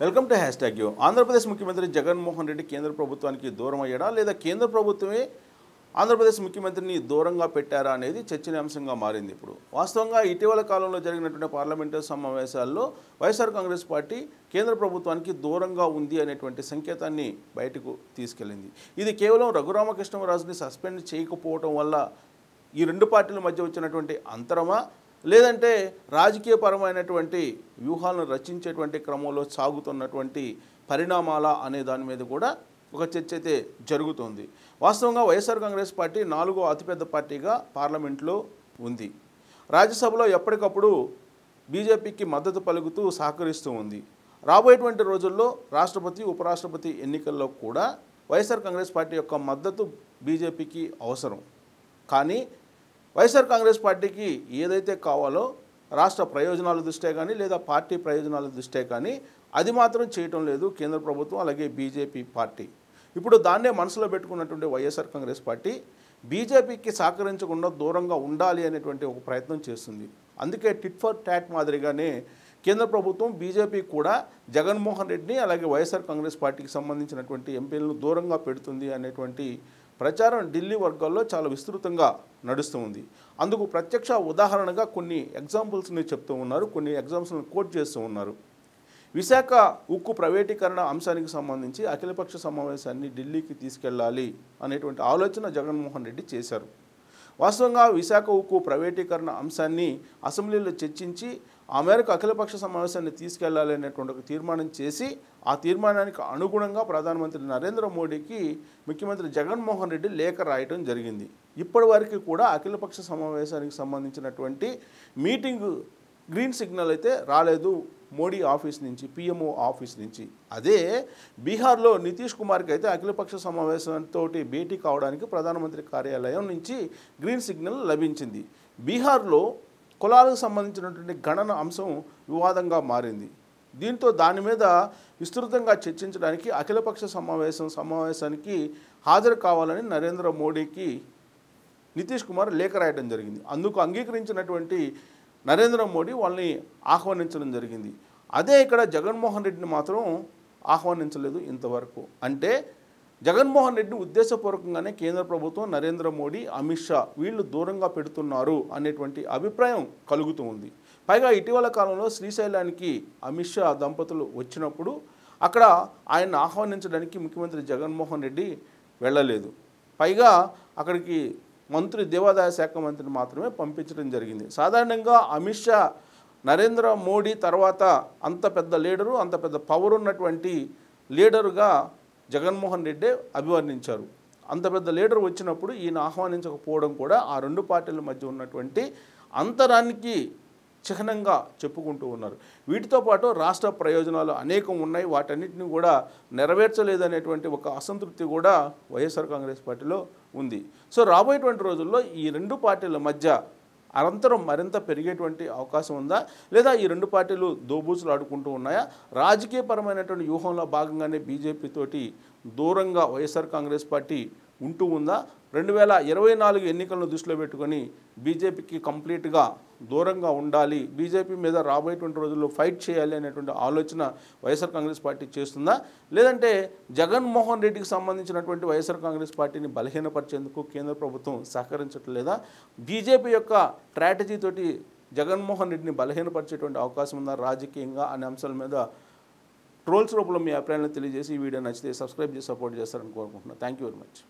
welcome to hash tag U Andhra Pradesh ముఖ్యమంత్రి జగన్మోహన్ రెడ్డి కేంద్ర ప్రభుత్వానికి దూరం అయ్యాడా లేదా కేంద్ర ప్రభుత్వమే ఆంధ్రప్రదేశ్ ముఖ్యమంత్రిని దూరంగా పెట్టారా అనేది చర్చనీయాంశంగా మారింది ఇప్పుడు వాస్తవంగా ఇటీవల కాలంలో జరిగినటువంటి పార్లమెంటు సమావేశాల్లో వైఎస్ఆర్ కాంగ్రెస్ పార్టీ కేంద్ర ప్రభుత్వానికి దూరంగా ఉంది అనేటువంటి సంకేతాన్ని బయటకు తీసుకెళ్ళింది ఇది కేవలం రఘురామకృష్ణరాజుని సస్పెండ్ చేయకపోవటం వల్ల ఈ రెండు పార్టీల మధ్య వచ్చినటువంటి అంతరమా లేదంటే రాజకీయపరమైనటువంటి వ్యూహాలను రచించేటువంటి క్రమంలో సాగుతున్నటువంటి పరిణామాల అనే దాని మీద కూడా ఒక చర్చ అయితే జరుగుతుంది వాస్తవంగా వైఎస్ఆర్ కాంగ్రెస్ పార్టీ నాలుగో అతిపెద్ద పార్టీగా పార్లమెంట్లో ఉంది రాజ్యసభలో ఎప్పటికప్పుడు బీజేపీకి మద్దతు పలుకుతూ సహకరిస్తూ ఉంది రాబోయేటువంటి రోజుల్లో రాష్ట్రపతి ఉపరాష్ట్రపతి ఎన్నికల్లో కూడా వైఎస్ఆర్ కాంగ్రెస్ పార్టీ యొక్క మద్దతు బీజేపీకి అవసరం కానీ వైఎస్ఆర్ కాంగ్రెస్ పార్టీకి ఏదైతే కావాలో రాష్ట్ర ప్రయోజనాల దృష్ట్యా కానీ లేదా పార్టీ ప్రయోజనాల దృష్ట్యా కానీ అది మాత్రం చేయటం లేదు కేంద్ర ప్రభుత్వం అలాగే బీజేపీ పార్టీ ఇప్పుడు దాన్నే మనసులో పెట్టుకున్నటువంటి వైఎస్ఆర్ కాంగ్రెస్ పార్టీ బీజేపీకి సహకరించకుండా దూరంగా ఉండాలి అనేటువంటి ఒక ప్రయత్నం చేస్తుంది అందుకే టిట్ ఫర్ ట్యాట్ మాదిరిగానే కేంద్ర ప్రభుత్వం బీజేపీ కూడా జగన్మోహన్ రెడ్డిని అలాగే వైఎస్ఆర్ కాంగ్రెస్ పార్టీకి సంబంధించినటువంటి ఎంపీలను దూరంగా పెడుతుంది అనేటువంటి ప్రచారం ఢిల్లీ వర్గాల్లో చాలా విస్తృతంగా నడుస్తూ ఉంది అందుకు ప్రత్యక్ష ఉదాహరణగా కొన్ని ఎగ్జాంపుల్స్ని చెప్తూ ఉన్నారు కొన్ని ఎగ్జాంపుల్స్ని కోట్ చేస్తూ ఉన్నారు విశాఖ ఉక్కు ప్రైవేటీకరణ అంశానికి సంబంధించి అఖిలపక్ష సమావేశాన్ని ఢిల్లీకి తీసుకెళ్లాలి అనేటువంటి ఆలోచన జగన్మోహన్ రెడ్డి చేశారు వాస్తవంగా విశాఖ ఉక్కు ప్రైవేటీకరణ అంశాన్ని అసెంబ్లీలో చర్చించి ఆ మేరకు అఖిలపక్ష సమావేశాన్ని తీసుకెళ్లాలి అనేటువంటి ఒక తీర్మానం చేసి ఆ తీర్మానానికి అనుగుణంగా ప్రధానమంత్రి నరేంద్ర మోడీకి ముఖ్యమంత్రి జగన్మోహన్ రెడ్డి లేఖ రాయటం జరిగింది ఇప్పటి వరకు కూడా అఖిలపక్ష సమావేశానికి సంబంధించినటువంటి మీటింగ్ గ్రీన్ సిగ్నల్ అయితే రాలేదు మోడీ ఆఫీస్ నుంచి పిఎంఓ ఆఫీస్ నుంచి అదే బీహార్లో నితీష్ కుమార్కి అయితే అఖిలపక్ష సమావేశంతో భేటీ కావడానికి ప్రధానమంత్రి కార్యాలయం నుంచి గ్రీన్ సిగ్నల్ లభించింది బీహార్లో కులాలకు సంబంధించినటువంటి గణన అంశం వివాదంగా మారింది దీంతో దాని మీద విస్తృతంగా చర్చించడానికి అఖిలపక్ష సమావేశం సమావేశానికి హాజరు కావాలని నరేంద్ర మోడీకి నితీష్ కుమార్ లేఖ రాయడం జరిగింది అందుకు అంగీకరించినటువంటి నరేంద్ర మోడీ వాళ్ళని ఆహ్వానించడం జరిగింది అదే ఇక్కడ జగన్మోహన్ రెడ్డిని మాత్రం ఆహ్వానించలేదు ఇంతవరకు అంటే జగన్మోహన్ రెడ్డిని ఉద్దేశపూర్వకంగానే కేంద్ర ప్రభుత్వం నరేంద్ర మోడీ అమిత్ షా వీళ్ళు దూరంగా పెడుతున్నారు అనేటువంటి అభిప్రాయం కలుగుతూ ఉంది పైగా ఇటీవల కాలంలో శ్రీశైలానికి అమిత్ షా దంపతులు వచ్చినప్పుడు అక్కడ ఆయన్ని ఆహ్వానించడానికి ముఖ్యమంత్రి జగన్మోహన్ రెడ్డి వెళ్ళలేదు పైగా అక్కడికి మంత్రి దేవాదాయ శాఖ మంత్రిని మాత్రమే పంపించడం జరిగింది సాధారణంగా అమిత్ షా నరేంద్ర మోడీ తర్వాత అంత పెద్ద లీడరు అంత పెద్ద పవర్ ఉన్నటువంటి లీడరుగా జగన్మోహన్ రెడ్డే అభివర్ణించారు అంత పెద్ద లీడర్ వచ్చినప్పుడు ఈయన ఆహ్వానించకపోవడం కూడా ఆ రెండు పార్టీల మధ్య ఉన్నటువంటి అంతరానికి చిహ్నంగా చెప్పుకుంటూ ఉన్నారు వీటితో పాటు రాష్ట్ర ప్రయోజనాలు అనేకం ఉన్నాయి వాటన్నిటిని కూడా నెరవేర్చలేదనేటువంటి ఒక అసంతృప్తి కూడా వైఎస్ఆర్ కాంగ్రెస్ పార్టీలో ఉంది సో రాబోయేటువంటి రోజుల్లో ఈ రెండు పార్టీల మధ్య అనంతరం మరింత పెరిగేటువంటి అవకాశం ఉందా లేదా ఈ రెండు పార్టీలు దోబూచులు ఆడుకుంటూ ఉన్నాయా రాజకీయపరమైనటువంటి వ్యూహంలో భాగంగానే బీజేపీతోటి దూరంగా వైఎస్ఆర్ కాంగ్రెస్ పార్టీ ఉంటూ ఉందా రెండు వేల ఇరవై నాలుగు ఎన్నికలను దృష్టిలో పెట్టుకొని బీజేపీకి కంప్లీట్గా దూరంగా ఉండాలి బీజేపీ మీద రాబోయేటువంటి రోజుల్లో ఫైట్ చేయాలి అనేటువంటి ఆలోచన వైఎస్ఆర్ కాంగ్రెస్ పార్టీ చేస్తుందా లేదంటే జగన్మోహన్ రెడ్డికి సంబంధించినటువంటి వైఎస్ఆర్ కాంగ్రెస్ పార్టీని బలహీనపరిచేందుకు కేంద్ర ప్రభుత్వం సహకరించట్లేదా బీజేపీ యొక్క స్ట్రాటజీతోటి జగన్మోహన్ రెడ్డిని బలహీనపరిచేటువంటి అవకాశం ఉందా రాజకీయంగా అనే అంశాల మీద ట్రోల్స్ రూపంలో మీ అభిప్రాయాలను తెలియజేసి ఈ వీడియో నచ్చితే సబ్స్క్రైబ్ చేసి సపోర్ట్ చేస్తారని కోరుకుంటున్నాను థ్యాంక్ వెరీ మచ్